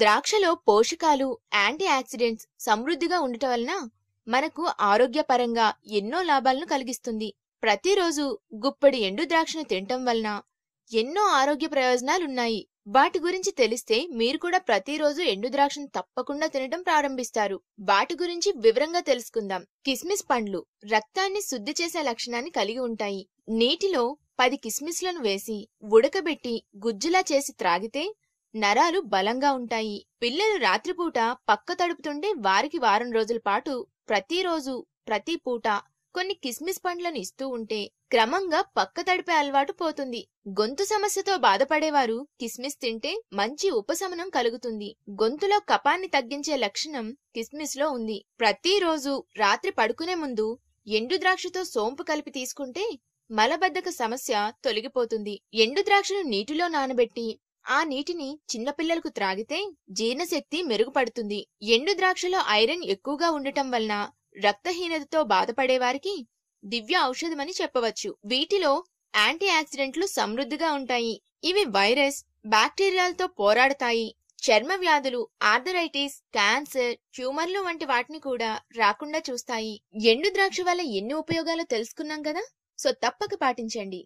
ద్రాక్షలో పోషకాలు anti oxidants సమృద్ధిగా ఉండటం వలన మనకు ఆరోగ్యపరంగా ఎన్నో లాభాలను కలిగిస్తుంది ప్రతిరోజు గుప్పడి ఎండు ద్రాక్షను తినటం వలన ఎన్నో ఆరోగ్య ప్రయోజనాలున్నాయి వాటి గురించి తెలిస్తే మీరు కూడా ప్రతిరోజు ఎండు ద్రాక్షను తప్పకుండా తినటం ప్రారంభిస్తారు వాటి గురించి వివరంగా తెలుసుకుందాం కిస్మిస్ పండ్లు రక్తాన్ని శుద్ధి చేసే లక్షణాన్ని కలిగి ఉంటాయి నీటిలో పది కిస్మిస్లను వేసి ఉడకబెట్టి గుజ్జులా చేసి త్రాగితే నరాలు బలంగా ఉంటాయి పిల్లలు రాత్రిపూట పక్క తడుపుతుంటే వారికి వారం రోజుల పాటు ప్రతిరోజు ప్రతి పూట కొన్ని కిస్మిస్ పండ్లను ఇస్తూ ఉంటే క్రమంగా పక్క తడిపే అలవాటు పోతుంది గొంతు సమస్యతో బాధపడేవారు కిస్మిస్ తింటే మంచి ఉపశమనం కలుగుతుంది గొంతులో కపాన్ని తగ్గించే లక్షణం కిస్మిస్ లో ఉంది ప్రతిరోజు రాత్రి పడుకునే ముందు ఎండు ద్రాక్షతో సోంపు కలిపి తీసుకుంటే మలబద్ధక సమస్య తొలగిపోతుంది ఎండు ద్రాక్షను నీటిలో నానబెట్టి ఆ నీటిని చిన్నపిల్లలకు త్రాగితే జీర్ణశక్తి మెరుగుపడుతుంది ఎండు ద్రాక్షలో ఐరన్ ఎక్కువగా ఉండటం వలన రక్తహీనతతో బాధపడేవారికి దివ్య ఔషధమని చెప్పవచ్చు వీటిలో యాంటీ ఆక్సిడెంట్లు సమృద్ధిగా ఉంటాయి ఇవి వైరస్ బ్యాక్టీరియాలతో పోరాడతాయి చర్మ వ్యాధులు ఆర్థరైటిస్ క్యాన్సర్ ట్యూమర్లు వంటి వాటిని కూడా రాకుండా చూస్తాయి ఎండు ద్రాక్ష వల్ల ఎన్ని ఉపయోగాలు తెలుసుకున్నాం కదా సో తప్పక పాటించండి